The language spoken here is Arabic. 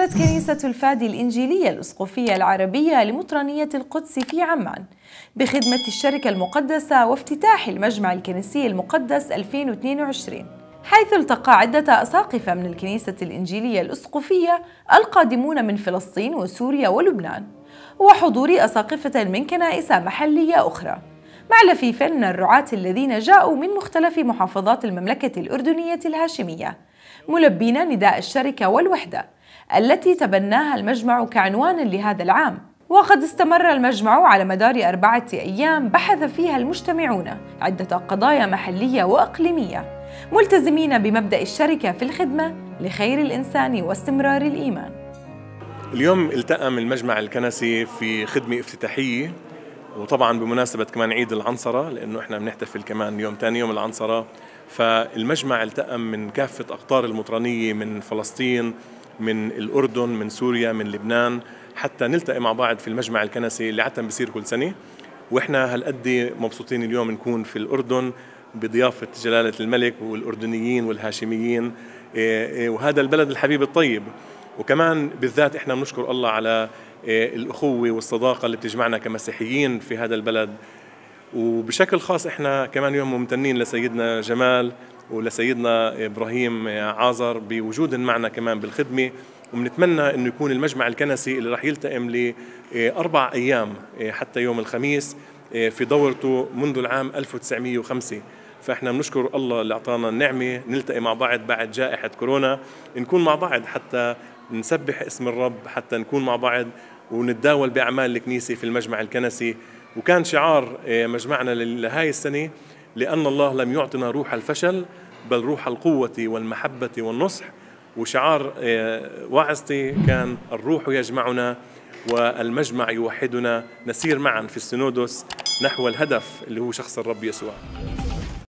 احتفلت كنيسة الفادي الإنجيلية الأسقفية العربية لمطرانية القدس في عمان بخدمة الشركة المقدسة وافتتاح المجمع الكنسي المقدس 2022 حيث التقى عدة أساقفة من الكنيسة الإنجيلية الأسقفية القادمون من فلسطين وسوريا ولبنان وحضور أساقفة من كنائس محلية أخرى مع لفيف من الرعاة الذين جاءوا من مختلف محافظات المملكة الأردنية الهاشمية ملبين نداء الشركة والوحدة التي تبناها المجمع كعنوان لهذا العام وقد استمر المجمع على مدار أربعة أيام بحث فيها المجتمعون عدة قضايا محلية وإقليمية ملتزمين بمبدأ الشركة في الخدمة لخير الإنسان واستمرار الإيمان اليوم التأم المجمع الكنسي في خدمة افتتاحية وطبعا بمناسبة كمان عيد العنصرة لأنه إحنا بنحتفل كمان يوم تاني يوم العنصرة فالمجمع التأم من كافة أقطار المطرانية من فلسطين من الأردن من سوريا من لبنان حتى نلتقي مع بعض في المجمع الكنسي اللي عادة بيصير كل سنة وإحنا هالقد مبسوطين اليوم نكون في الأردن بضيافة جلالة الملك والأردنيين والهاشميين إيه، إيه، وهذا البلد الحبيب الطيب وكمان بالذات إحنا بنشكر الله على إيه، الأخوة والصداقة اللي بتجمعنا كمسيحيين في هذا البلد وبشكل خاص إحنا كمان يوم ممتنين لسيدنا جمال ولسيدنا ابراهيم عازر بوجود معنا كمان بالخدمه وبنتمنى انه يكون المجمع الكنسي اللي راح يلتئم لاربع ايام حتى يوم الخميس في دورته منذ العام 1905 فاحنا بنشكر الله اللي اعطانا النعمه نلتقي مع بعض بعد جائحه كورونا نكون مع بعض حتى نسبح اسم الرب حتى نكون مع بعض ونتداول باعمال الكنيسه في المجمع الكنسي وكان شعار مجمعنا لهاي السنه لأن الله لم يعطنا روح الفشل بل روح القوة والمحبة والنصح وشعار آه، واعظتي كان الروح يجمعنا والمجمع يوحدنا نسير معا في السنودوس نحو الهدف اللي هو شخص الرب يسوع